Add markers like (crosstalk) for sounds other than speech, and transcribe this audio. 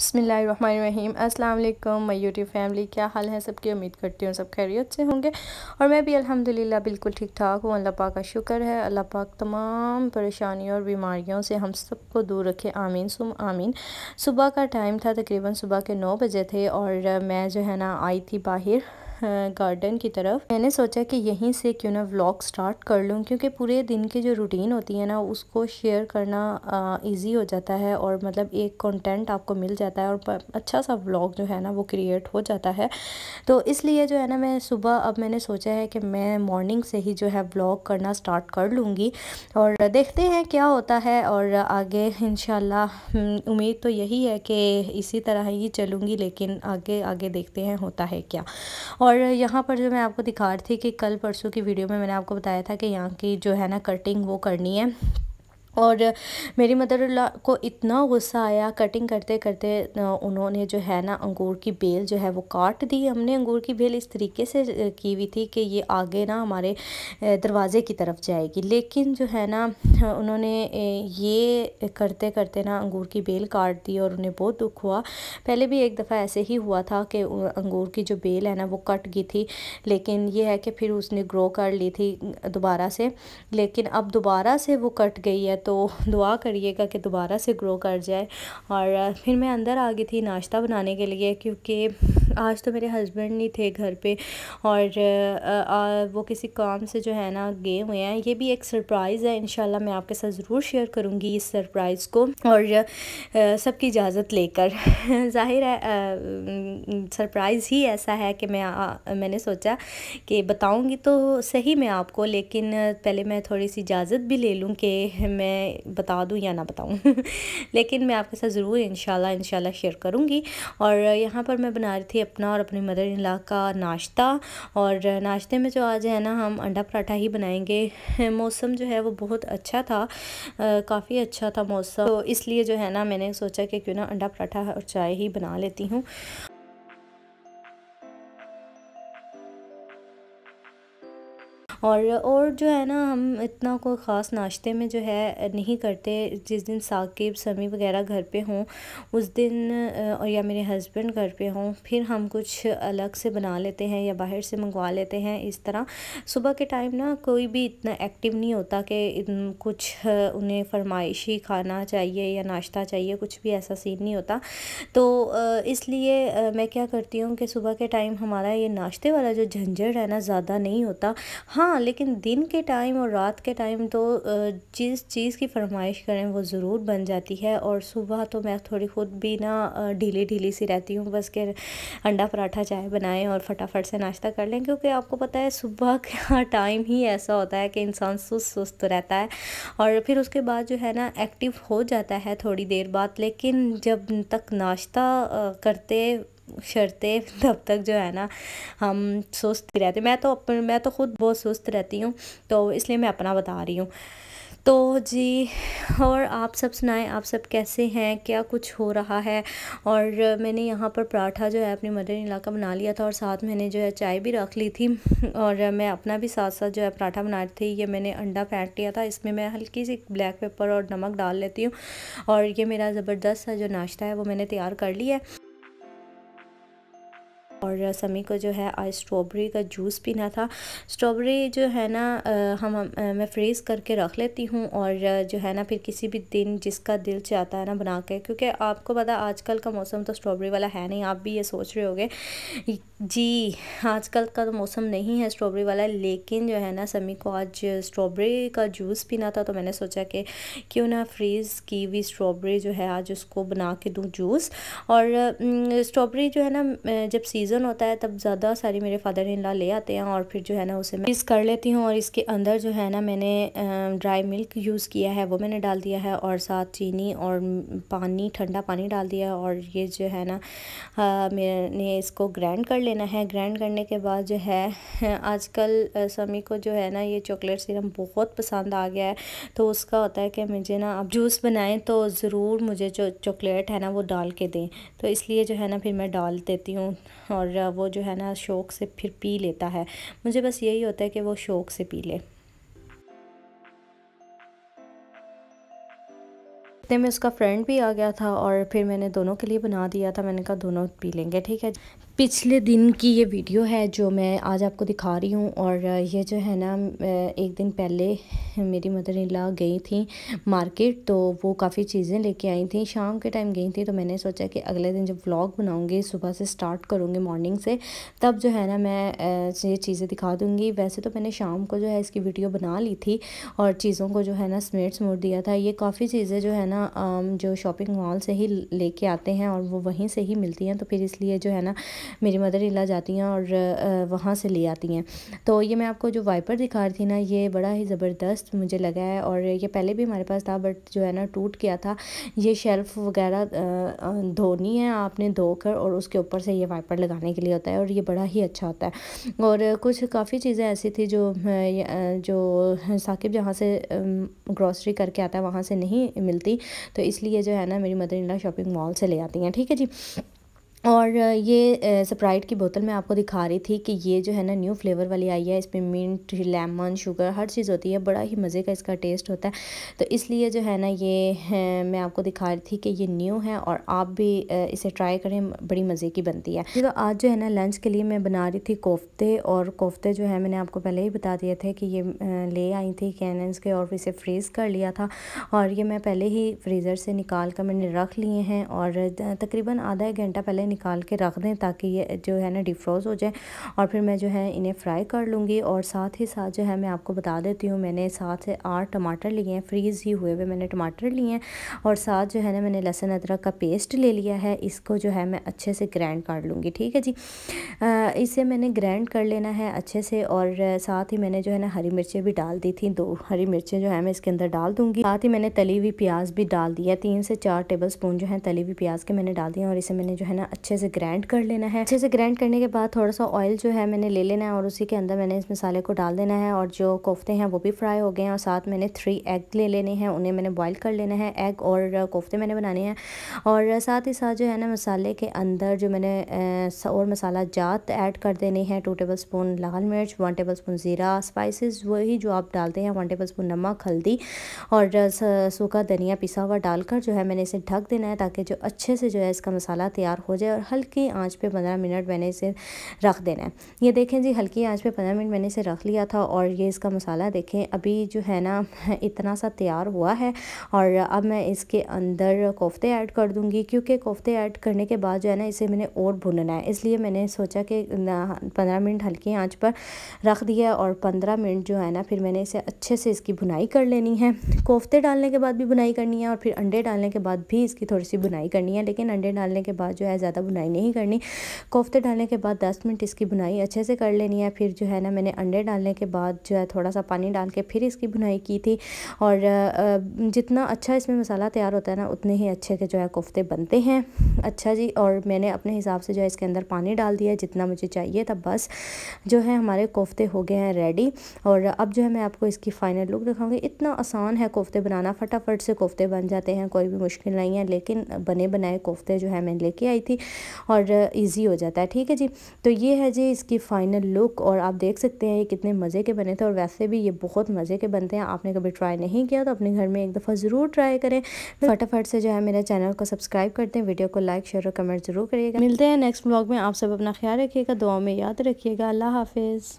बसमिलीम अल्लाम मई YouTube family क्या हाल है सबकी उम्मीद करती हूँ सब खैरियत से होंगे और मैं भी अल्हम्दुलिल्लाह बिल्कुल ठीक ठाक हूँ अल्लाह पाक का शुक्र है अल्लाह पाक तमाम परेशानियों और बीमारियों से हम सबको दूर रखे आमीन सुम आमीन सुबह का टाइम था तकरीबन सुबह के नौ बजे थे और मैं जो है ना आई थी बाहर गार्डन की तरफ मैंने सोचा कि यहीं से क्यों ना व्लॉग स्टार्ट कर लूँ क्योंकि पूरे दिन की जो रूटीन होती है ना उसको शेयर करना इजी हो जाता है और मतलब एक कंटेंट आपको मिल जाता है और अच्छा सा व्लॉग जो है ना वो क्रिएट हो जाता है तो इसलिए जो है ना मैं सुबह अब मैंने सोचा है कि मैं मॉर्निंग से ही जो है व्लॉग करना स्टार्ट कर लूँगी और देखते हैं क्या होता है और आगे इन हम्म, उम्मीद तो यही है कि इसी तरह ही चलूँगी लेकिन आगे आगे देखते हैं होता है क्या और और यहाँ पर जो मैं आपको दिखा रही थी कि कल परसों की वीडियो में मैंने आपको बताया था कि यहाँ की जो है ना कटिंग वो करनी है और मेरी मदर ला को इतना गुस्सा आया कटिंग करते करते उन्होंने जो है ना अंगूर की बेल जो है वो काट दी हमने अंगूर की बेल इस तरीके से की हुई थी कि ये आगे ना हमारे दरवाज़े की तरफ जाएगी लेकिन जो है ना उन्होंने ये करते करते ना अंगूर की बेल काट दी और उन्हें बहुत दुख हुआ पहले भी एक दफ़ा ऐसे ही हुआ था कि अंगूर की जो बेल है ना वो कट गई थी लेकिन ये है कि फिर उसने ग्रो कर ली थी दोबारा से लेकिन अब दोबारा से वो कट गई है तो दुआ करिएगा कि दोबारा से ग्रो कर जाए और फिर मैं अंदर आ गई थी नाश्ता बनाने के लिए क्योंकि आज तो मेरे हस्बैंड नहीं थे घर पे और आ, आ, वो किसी काम से जो है ना गए हुए हैं ये भी एक सरप्राइज़ है इन मैं आपके साथ ज़रूर शेयर करूँगी इस सरप्राइज़ को और सबकी इजाज़त लेकर (laughs) ज़ाहिर है सरप्राइज़ ही ऐसा है कि मैं आ, मैंने सोचा कि बताऊँगी तो सही मैं आपको लेकिन पहले मैं थोड़ी सी इजाज़त भी ले लूँ कि मैं बता दूँ या ना बताऊँ (laughs) लेकिन मैं आपके साथ ज़रूर इन शाला शेयर करूँगी और यहाँ पर मैं बना रही थी अपना और अपनी मदर इन का नाश्ता और नाश्ते में जो आज है ना हम अंडा पराठा ही बनाएंगे (laughs) मौसम जो है वो बहुत अच्छा था काफ़ी अच्छा था मौसम तो इसलिए जो है ना मैंने सोचा कि क्यों ना अंडा पराठा और चाय ही बना लेती हूँ और और जो है ना हम इतना कोई ख़ास नाश्ते में जो है नहीं करते जिस दिन साकिब समी वगैरह घर पे हों उस दिन और या मेरे हस्बैंड घर पे हों फिर हम कुछ अलग से बना लेते हैं या बाहर से मंगवा लेते हैं इस तरह सुबह के टाइम ना कोई भी इतना एक्टिव नहीं होता कि कुछ उन्हें फरमाइशी खाना चाहिए या नाश्ता चाहिए कुछ भी ऐसा सीन नहीं होता तो इसलिए मैं क्या करती हूँ कि सुबह के टाइम हमारा ये नाश्ते वाला जो झंझट है ना ज़्यादा नहीं होता हाँ हाँ लेकिन दिन के टाइम और रात के टाइम तो जिस चीज़ की फरमाइश करें वो ज़रूर बन जाती है और सुबह तो मैं थोड़ी ख़ुद भी ना ढीली ढीली सी रहती हूँ बस के अंडा पराठा चाय बनाएं और फटाफट से नाश्ता कर लें क्योंकि आपको पता है सुबह (laughs) का टाइम ही ऐसा होता है कि इंसान सुस्त सुस्त रहता है और फिर उसके बाद जो है ना एक्टिव हो जाता है थोड़ी देर बाद लेकिन जब तक नाश्ता करते शर्ते (laughs) तब तक जो है ना हम सुस्त रहते मैं तो अपन मैं तो ख़ुद बहुत सुस्त रहती हूँ तो इसलिए मैं अपना बता रही हूँ तो जी और आप सब सुनाएं आप सब कैसे हैं क्या कुछ हो रहा है और मैंने यहाँ पर पराठा जो है अपनी मदर इलाका बना लिया था और साथ मैंने जो है चाय भी रख ली थी और मैं अपना भी साथ साथ जो है पराठा बना रही थी ये मैंने अंडा फेंट लिया था इसमें मैं हल्की सी ब्लैक पेपर और नमक डाल लेती हूँ और ये मेरा ज़बरदस्त सा जो नाश्ता है वो मैंने तैयार कर लिया है और समी को जो है आज स्ट्रॉबेरी का जूस पीना था स्ट्रॉबेरी जो है ना हम, मैं फ्रीज़ करके रख लेती हूँ और जो है ना फिर किसी भी दिन जिसका दिल चाहता है ना बना के क्योंकि आपको पता आजकल का मौसम तो स्ट्रॉबेरी वाला है नहीं आप भी ये सोच रहे होगे जी आजकल का तो मौसम नहीं है स्ट्रॉबेरी वाला लेकिन जो है ना समी को आज स्ट्रॉबेरी का जूस पीना था तो मैंने सोचा कि क्यों ना फ्रीज़ की हुई स्ट्रॉबेरी जो है आज उसको बना के दूँ जूस और स्ट्रॉबेरी जो है ना जब सीज़न होता है तब ज़्यादा सारी मेरे फादर इन ला ले आते हैं और फिर जो है ना उसे मैं पीस कर लेती हूँ और इसके अंदर जो है ना मैंने ड्राई मिल्क यूज़ किया है वो मैंने डाल दिया है और साथ चीनी और पानी ठंडा पानी डाल दिया और ये जो है ना मैंने इसको ग्रैंड कर लिया लेना है ग्राइंड करने के बाद जो है आजकल समी को जो है ना ये चॉकलेट सिरम बहुत पसंद आ गया है तो उसका होता है कि मुझे ना आप जूस बनाएं तो ज़रूर मुझे जो चॉकलेट है ना वो डाल के दें तो इसलिए जो है ना फिर मैं डाल देती हूँ और वो जो है ना शौक़ से फिर पी लेता है मुझे बस यही होता है कि वो शौक़ से पी ले इतने तो में उसका फ्रेंड भी आ गया था और फिर मैंने दोनों के लिए बना दिया था मैंने कहा दोनों पी लेंगे ठीक है पिछले दिन की ये वीडियो है जो मैं आज आपको दिखा रही हूँ और ये जो है ना एक दिन पहले मेरी मदर इन लॉ गई थी मार्केट तो वो काफ़ी चीज़ें लेके आई थी शाम के टाइम गई थी तो मैंने सोचा कि अगले दिन जब व्लॉग बनाऊँगी सुबह से स्टार्ट करूँगी मॉर्निंग से तब जो है ना मैं ये चीज़ें दिखा दूँगी वैसे तो मैंने शाम को जो है इसकी वीडियो बना ली थी और चीज़ों को जो है ना स्मेट स्मोट दिया था ये काफ़ी चीज़ें जो है ना जो शॉपिंग मॉल से ही लेके आते हैं और वो वहीं से ही मिलती हैं तो फिर इसलिए जो है ना मेरी मदर इला जाती हैं और वहाँ से ले आती हैं तो ये मैं आपको जो वाइपर दिखा रही थी ना ये बड़ा ही ज़बरदस्त मुझे लगा है और ये पहले भी हमारे पास था बट जो है ना टूट गया था ये शेल्फ़ वगैरह धोनी है आपने धोकर और उसके ऊपर से ये वाइपर लगाने के लिए होता है और ये बड़ा ही अच्छा होता है और कुछ काफ़ी चीज़ें ऐसी थी जो जो साकिब जहाँ से ग्रॉसरी करके आता है वहाँ से नहीं मिलती तो इसलिए जो है ना मेरी मदर इंडा शॉपिंग मॉल से ले आती हैं ठीक है जी और ये स्प्राइट की बोतल मैं आपको दिखा रही थी कि ये जो है ना न्यू फ्लेवर वाली आई है इसमें मिंट लेमन शुगर हर चीज़ होती है बड़ा ही मज़े का इसका टेस्ट होता है तो इसलिए जो है ना ये मैं आपको दिखा रही थी कि ये न्यू है और आप भी इसे ट्राई करें बड़ी मज़े की बनती है तो आज जो है ना लंच के लिए मैं बना रही थी कोफ्ते और कोफ्ते जो है मैंने आपको पहले ही बता दिए थे कि ये ले आई थी कैनन्स के और इसे फ्रीज़ कर लिया था और ये मैं पहले ही फ्रीज़र से निकाल कर मैंने रख लिए हैं और तकरीबन आधा एक घंटा पहले निकाल के रख दें ताकि ये जो है ना डिफ्रोज हो जाए और फिर मैं जो है इन्हें फ्राई कर लूँगी और साथ ही साथ जो है मैं आपको बता देती हूँ मैंने साथ से आठ टमाटर लिए हैं फ्रीज़ ही हुए हुए मैंने टमाटर लिए हैं और साथ जो है ना मैंने लहसुन अदरक का पेस्ट ले लिया है इसको जो है मैं अच्छे से ग्रैंड कर लूँगी ठीक है जी इसे मैंने ग्रैंड कर लेना है अच्छे से और साथ ही मैंने जो है ना हरी मिर्चें भी डाल दी थी दो हरी मिर्चें जो है मैं इसके अंदर डाल दूँगी साथ ही मैंने तली हुई प्याज भी डाल दिया तीन से चार टेबल स्पून जो है तली हुई प्याज के मैंने डाल दिया और इसे मैंने जो है ना अच्छे से ग्राइंड कर लेना है अच्छे से ग्राइंड करने के बाद थोड़ा सा ऑयल जो है मैंने ले लेना है और उसी के अंदर मैंने इस मसाले को डाल देना है और जो कोफ्ते हैं वो भी फ्राई हो गए हैं और साथ मैंने थ्री एग ले लेने हैं उन्हें मैंने बॉयल कर लेना है एग और कोफ्ते मैंने बनाने हैं और साथ ही साथ जो है ना मसाले के अंदर जो मैंने और मसाला जात ऐड कर देने हैं टू टेबल स्पून लाल मिर्च वन टेबल स्पून ज़ीरा स्पाइसिस वही जो आप डालते हैं वन टेबल स्पून नमक हल्दी और सूखा धनिया पिसा हुआ डालकर जो है मैंने इसे ढक देना है ताकि जो अच्छे से जो है इसका मसाला तैयार हो जाए और हल्की आंच पे पंद्रह मिनट मैंने इसे रख देना है ये देखें जी हल्की आंच पे पंद्रह मिनट मैंने इसे रख लिया था और ये इसका मसाला देखें अभी जो है ना (laughs) इतना सा तैयार हुआ है और अब मैं इसके अंदर कोफ्ते ऐड कर दूँगी क्योंकि कोफ्ते ऐड करने के बाद जो है ना इसे मैंने और भुनना है इसलिए मैंने सोचा कि पंद्रह मिनट हल्की आँच पर रख दिया और पंद्रह मिनट जो है ना फिर मैंने इसे अच्छे से इसकी बुनाई कर लेनी है कोफ्ते डालने के बाद भी बुनाई करनी है और फिर अंडे डालने के बाद भी इसकी थोड़ी सी बुनाई करनी है लेकिन अंडे डालने के बाद जो है ज़्यादा ज़्यादा बुनाई नहीं करनी कोफ्ते डालने के बाद दस मिनट इसकी बुनाई अच्छे से कर लेनी है फिर जो है ना मैंने अंडे डालने के बाद जो है थोड़ा सा पानी डाल के फिर इसकी बुनाई की थी और जितना अच्छा इसमें मसाला तैयार होता है ना उतने ही अच्छे के जो है कोफ्ते बनते हैं अच्छा जी और मैंने अपने हिसाब से जो है इसके अंदर पानी डाल दिया जितना मुझे चाहिए था बस जो है हमारे कोफ्ते हो गए हैं रेडी और अब जो है मैं आपको इसकी फ़ाइनल लुक दिखाऊंगी इतना आसान है कोफ्ते बनाना फटाफट से कोफ्ते बन जाते हैं कोई भी मुश्किल नहीं है लेकिन बने बनाए कोफ्ते जो है मैं लेके आई थी और ईजी हो जाता है ठीक है जी तो ये है जी इसकी फ़ाइनल लुक और आप देख सकते हैं ये कितने मज़े के बने थे और वैसे भी ये बहुत मज़े के बनते हैं आपने कभी ट्राई नहीं किया तो अपने घर में एक दफ़ा ज़रूर ट्राई करें फटाफट से जो है मेरे चैनल को सब्सक्राइब करते हैं वीडियो को लाइक शेयर और कमेंट ज़रूर करिएगा मिलते हैं नेक्स्ट ब्लॉग में आप सब अपना ख्याल रखिएगा दुआ में याद रखिएगा अल्लाह हाफिज़